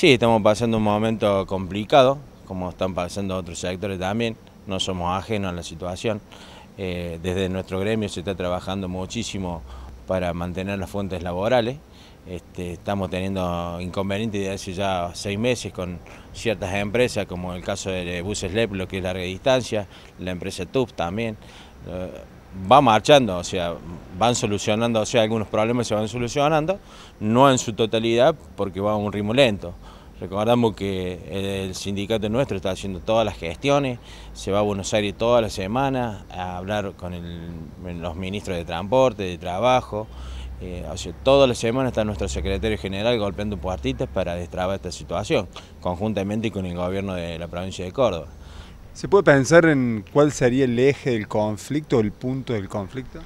Sí, estamos pasando un momento complicado, como están pasando otros sectores también, no somos ajenos a la situación. Eh, desde nuestro gremio se está trabajando muchísimo para mantener las fuentes laborales. Este, estamos teniendo inconvenientes de hace ya seis meses con ciertas empresas, como el caso de Buses LEP, lo que es larga distancia, la empresa TUP también. Eh, va marchando, o sea, van solucionando, o sea, algunos problemas se van solucionando, no en su totalidad porque va a un ritmo lento. Recordamos que eh, el sindicato nuestro está haciendo todas las gestiones, se va a Buenos Aires todas las semanas a hablar con los ministros de transporte, de trabajo, eh, o sea, todas las semanas está nuestro secretario general golpeando puertitas para destrabar esta situación, conjuntamente con el gobierno de la provincia de Córdoba. ¿Se puede pensar en cuál sería el eje del conflicto, el punto del conflicto?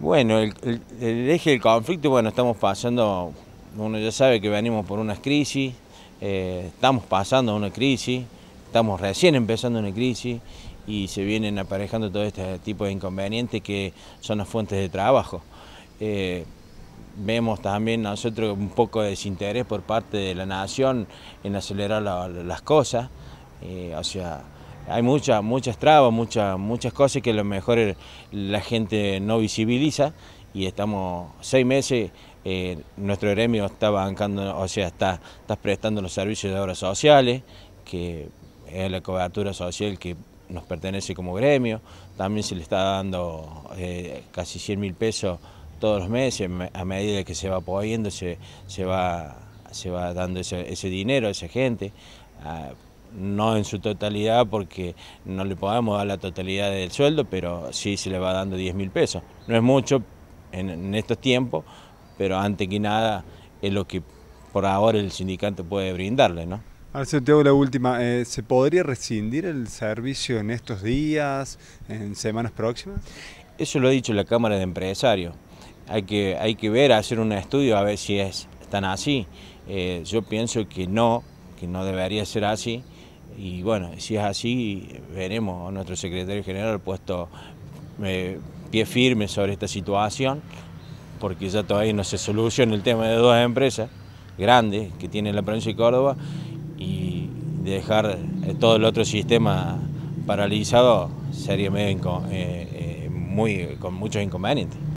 Bueno, el, eje del conflicto, bueno, estamos pasando, uno ya sabe que venimos por una crisis, eh, estamos pasando una crisis, estamos recién empezando una crisis y se vienen aparejando todos este tipo de inconvenientes que son las fuentes de trabajo. Eh, vemos también nosotros un poco de desinterés por parte de la nación en acelerar las cosas, eh, o sea, hay muchas, muchas trabas, muchas, muchas cosas que a lo mejor la gente no visibiliza y estamos seis meses, eh, nuestro gremio está bancando, o sea, está, está prestando los servicios de obras sociales, que es la cobertura social que nos pertenece como gremio, también se le está dando eh, casi 100 mil pesos todos los meses, a medida que se va apoyando, se, va, se va dando ese, ese dinero a esa gente, ah, no en su totalidad porque no le podemos dar la totalidad del sueldo, pero sí se le va dando 10 mil pesos. No es mucho en, estos tiempos, pero antes que nada es lo que por ahora el sindicato puede brindarle, ¿no? te hago la última. Eh, ¿Se podría rescindir el servicio en estos días, en semanas próximas? Eso lo ha dicho la Cámara de Empresarios. Hay que, hay que ver, hacer un estudio a ver si es tan así. Eh, yo pienso que no, que no debería ser así, y bueno, si es así, veremos a nuestro secretario general puesto eh, pie firme sobre esta situación, porque ya todavía no se soluciona el tema de dos empresas grandes que tiene la provincia de Córdoba y dejar eh, todo el otro sistema paralizado sería eh, muy, con muchos inconvenientes.